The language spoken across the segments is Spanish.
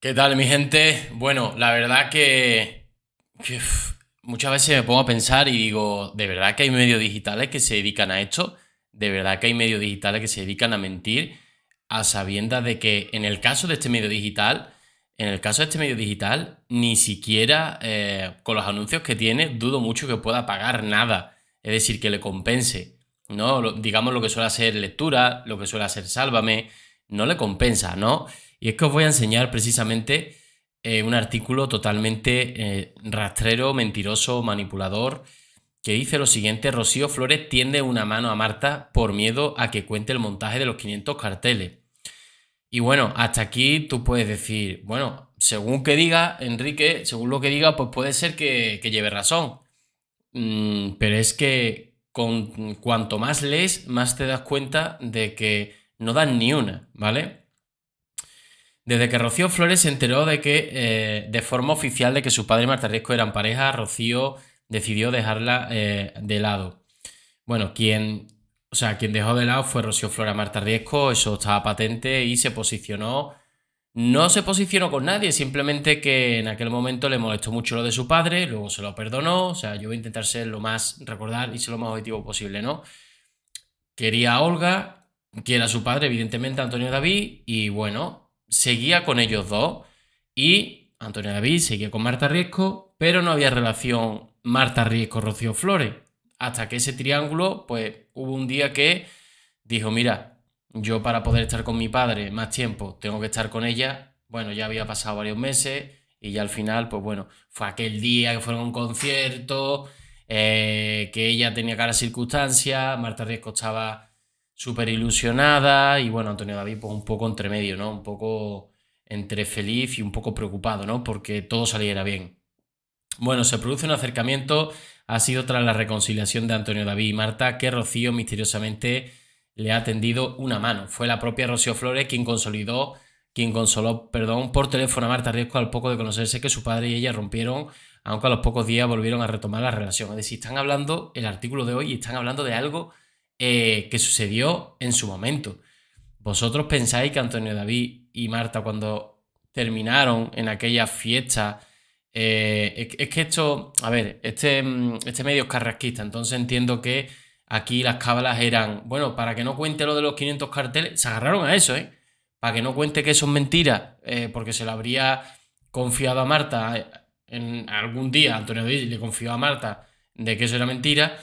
¿Qué tal, mi gente? Bueno, la verdad que, muchas veces me pongo a pensar y digo, ¿de verdad que hay medios digitales que se dedican a esto? ¿De verdad que hay medios digitales que se dedican a mentir a sabiendas de que en el caso de este medio digital, en el caso de este medio digital, ni siquiera eh, con los anuncios que tiene, dudo mucho que pueda pagar nada, es decir, que le compense, ¿no? digamos lo que suele hacer Lectura, lo que suele hacer Sálvame, no le compensa, ¿no? Y es que os voy a enseñar precisamente eh, un artículo totalmente eh, rastrero, mentiroso, manipulador, que dice lo siguiente, Rocío Flores tiende una mano a Marta por miedo a que cuente el montaje de los 500 carteles. Y bueno, hasta aquí tú puedes decir, bueno, según que diga Enrique, según lo que diga, pues puede ser que, lleve razón. Mm, pero es que con, cuanto más lees, más te das cuenta de que no dan ni una, ¿vale? Desde que Rocío Flores se enteró de que, eh, de forma oficial, de que su padre y Marta Riesco eran pareja, Rocío decidió dejarla eh, de lado. Bueno, quien, o sea, quien dejó de lado fue Rocío Flores a Marta Riesco, eso estaba patente y se posicionó. No se posicionó con nadie, simplemente que en aquel momento le molestó mucho lo de su padre, luego se lo perdonó. O sea, yo voy a intentar ser lo más recordar y ser lo más objetivo posible, ¿no? Quería a Olga, que era su padre, evidentemente, Antonio David, y bueno, seguía con ellos dos y Antonio David seguía con Marta Riesco, pero no había relación Marta Riesco-Rocío Flores. Hasta que ese triángulo, pues hubo un día que dijo, mira, yo para poder estar con mi padre más tiempo tengo que estar con ella. Bueno, ya había pasado varios meses y ya al final, pues bueno, fue aquel día que fueron a un concierto, eh, que ella tenía cara circunstancia Marta Riesco estaba súper ilusionada y bueno, Antonio David pues un poco entre medio, ¿no? Un poco entre feliz y un poco preocupado, ¿no? Porque todo saliera bien. Bueno, se produce un acercamiento, ha sido tras la reconciliación de Antonio David y Marta que Rocío misteriosamente le ha tendido una mano. Fue la propia Rocío Flores quien consolidó quien consoló, perdón, por teléfono a Marta Riesco al poco de conocerse que su padre y ella rompieron, aunque a los pocos días volvieron a retomar la relación. Es decir, están hablando, el artículo de hoy, y están hablando de algo eh, que sucedió en su momento. ¿Vosotros pensáis que Antonio David y Marta cuando terminaron en aquella fiesta... Eh, es, que esto, a ver, este, mm, este medio es carrasquista, entonces entiendo que aquí las cábalas eran, bueno, para que no cuente lo de los 500 carteles, se agarraron a eso, ¿eh? Para que no cuente que eso es mentira, eh, porque se lo habría confiado a Marta en algún día, Antonio David le confió a Marta de que eso era mentira,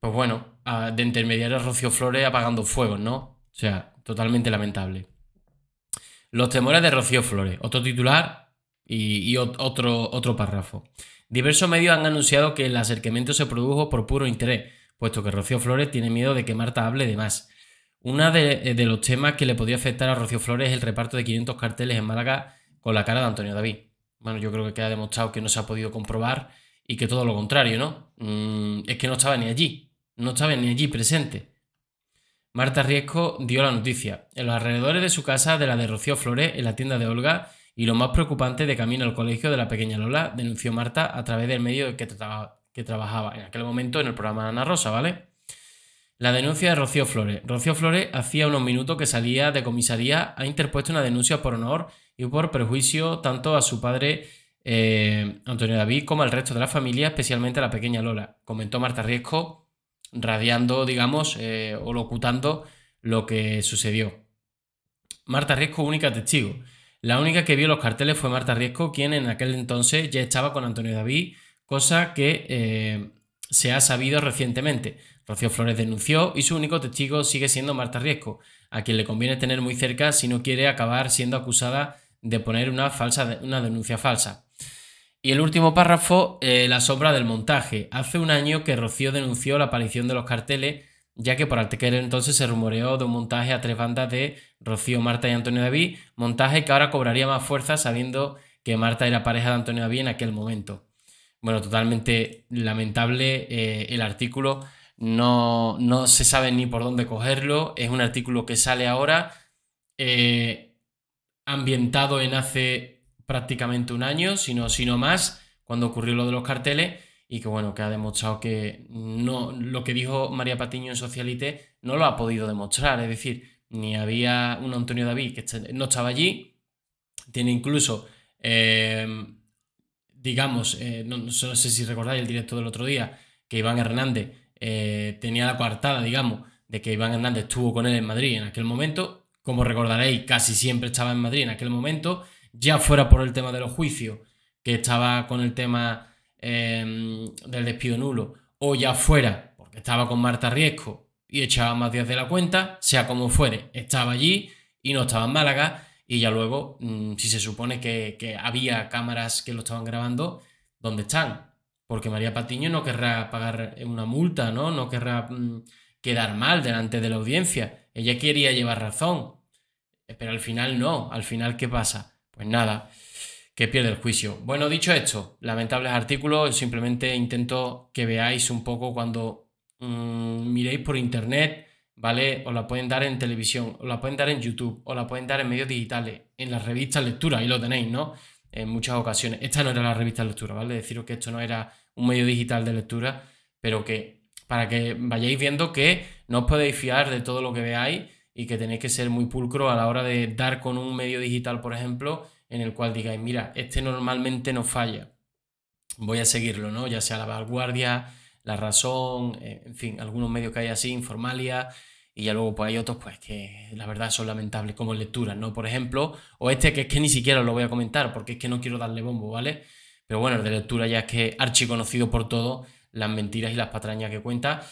pues bueno, de de a Rocío Flores apagando fuegos, ¿no? O sea, totalmente lamentable. Los temores de Rocío Flores, otro titular y, otro, otro párrafo. Diversos medios han anunciado que el acercamiento se produjo por puro interés, puesto que Rocío Flores tiene miedo de que Marta hable de más. Uno eh, de, los temas que le podía afectar a Rocío Flores es el reparto de 500 carteles en Málaga con la cara de Antonio David. Bueno, yo creo que queda demostrado que no se ha podido comprobar y que todo lo contrario, ¿no? Mm, es que no estaba ni allí no estaba ni allí presente. Marta Riesco dio la noticia. En los alrededores de su casa, de la de Rocío Flores, en la tienda de Olga y lo más preocupante de camino al colegio de la pequeña Lola, denunció Marta a través del medio que, trabajaba en aquel momento en el programa Ana Rosa, ¿vale? La denuncia de Rocío Flores. Rocío Flores hacía unos minutos que salía de comisaría, ha interpuesto una denuncia por honor y por perjuicio tanto a su padre eh, Antonio David como al resto de la familia, especialmente a la pequeña Lola, comentó Marta Riesco radiando, digamos, eh, o locutando lo que sucedió. Marta Riesco, única testigo. La única que vio los carteles fue Marta Riesco, quien en aquel entonces ya estaba con Antonio David, cosa que eh, se ha sabido recientemente. Rocío Flores denunció y su único testigo sigue siendo Marta Riesco, a quien le conviene tener muy cerca si no quiere acabar siendo acusada de poner una, falsa, una denuncia falsa. Y el último párrafo, eh, la sombra del montaje. Hace un año que Rocío denunció la aparición de los carteles, ya que por aquel entonces se rumoreó de un montaje a tres bandas de Rocío, Marta y Antonio David, montaje que ahora cobraría más fuerza sabiendo que Marta era pareja de Antonio David en aquel momento. Bueno, totalmente lamentable eh, el artículo, no, se sabe ni por dónde cogerlo, es un artículo que sale ahora, eh, ambientado en hace prácticamente un año, sino, sino más, cuando ocurrió lo de los carteles y que bueno, que ha demostrado que no, lo que dijo María Patiño en Socialite no lo ha podido demostrar, es decir, ni había un Antonio David que no estaba allí, tiene incluso, em, digamos, eh, no, sé si recordáis el directo del otro día, que Iván Hernández eh, tenía la coartada, digamos, de que Iván Hernández estuvo con él en Madrid en aquel momento, como recordaréis, casi siempre estaba en Madrid en aquel momento, ya fuera por el tema de los juicios, que estaba con el tema em, del despido nulo, o ya fuera porque estaba con Marta Riesco y echaba más días de la cuenta, sea como fuere, estaba allí y no estaba en Málaga, y ya luego, mm, si se supone que, había cámaras que lo estaban grabando, ¿dónde están? Porque María Patiño no querrá pagar una multa, ¿no? No querrá mm, quedar mal delante de la audiencia. Ella quería llevar razón. Eh, pero al final no. Al final, ¿qué pasa? Pues nada, que pierde el juicio. Bueno, dicho esto, lamentables artículos, simplemente intento que veáis un poco cuando mm, miréis por internet, ¿vale? Os la pueden dar en televisión, os la pueden dar en YouTube, os la pueden dar en medios digitales, en las revistas lectura, ahí lo tenéis, ¿no? En muchas ocasiones. Esta no era la revista lectura, ¿vale? Deciros que esto no era un medio digital de lectura, pero que para que vayáis viendo que no os podéis fiar de todo lo que veáis y que tenéis que ser muy pulcro a la hora de dar con un medio digital, por ejemplo, en el cual digáis, mira, este normalmente no falla, voy a seguirlo, ¿no? Ya sea la vanguardia, la razón, eh, en fin, algunos medios que hay así, informalia, y ya luego pues hay otros pues que la verdad son lamentables como lecturas, ¿no? Por ejemplo, o este que es que ni siquiera os lo voy a comentar porque es que no quiero darle bombo, ¿vale? Pero bueno, el de lectura ya es que archi conocido por todo las mentiras y las patrañas que cuenta.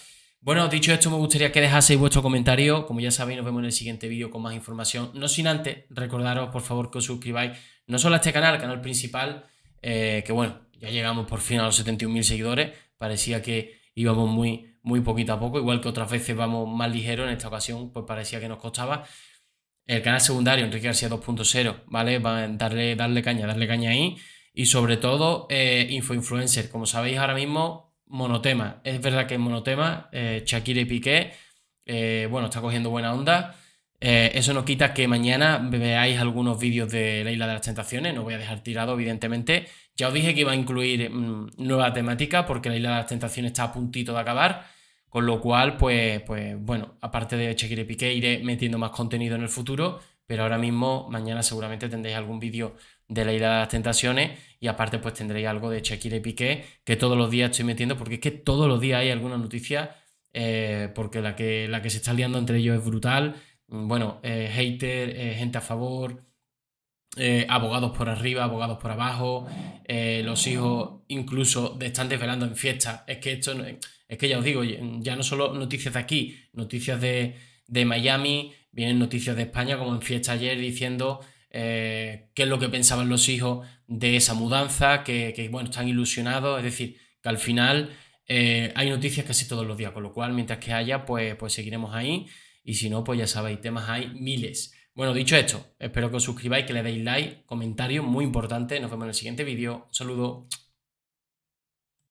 Bueno, dicho esto, me gustaría que dejaseis vuestro comentario. Como ya sabéis, nos vemos en el siguiente vídeo con más información. No sin antes recordaros, por favor, que os suscribáis no solo a este canal, al canal principal, eh, que bueno, ya llegamos por fin a los 71.000 seguidores. Parecía que íbamos muy, muy poquito a poco, igual que otras veces vamos más ligero En esta ocasión, pues parecía que nos costaba. El canal secundario, Enrique García 2.0, ¿vale? darle, darle caña, darle caña ahí. Y sobre todo, eh, Info Influencer, Como sabéis, ahora mismo monotema. Es verdad que es monotema, eh, Shakira y Piqué, eh, bueno, está cogiendo buena onda. Eh, eso no quita que mañana veáis algunos vídeos de la Isla de las Tentaciones, no voy a dejar tirado, evidentemente. Ya os dije que iba a incluir mm, nueva temática porque la Isla de las Tentaciones está a puntito de acabar, con lo cual, pues, pues bueno, aparte de Shakira y Piqué, iré metiendo más contenido en el futuro, pero ahora mismo, mañana seguramente tendréis algún vídeo de la ira de las tentaciones y aparte pues tendréis algo de Shakira y Piqué que todos los días estoy metiendo porque es que todos los días hay alguna noticia eh, porque la que, la que se está liando entre ellos es brutal. Mm, bueno, eh, hater, eh, gente a favor, eh, abogados por arriba, abogados por abajo, los hijos incluso están desvelando en fiesta... Es que esto, es que ya os digo, ya no solo noticias de aquí, noticias de, de Miami, vienen noticias de España como en fiesta ayer diciendo... Eh, qué es lo que pensaban los hijos de esa mudanza, que, bueno, están ilusionados, es decir, que al final eh, hay noticias casi todos los días, con lo cual mientras que haya, pues, pues seguiremos ahí y si no, pues ya sabéis, temas hay miles. Bueno, dicho esto, espero que os suscribáis, que le deis like, comentario, muy importante, nos vemos en el siguiente vídeo, saludo.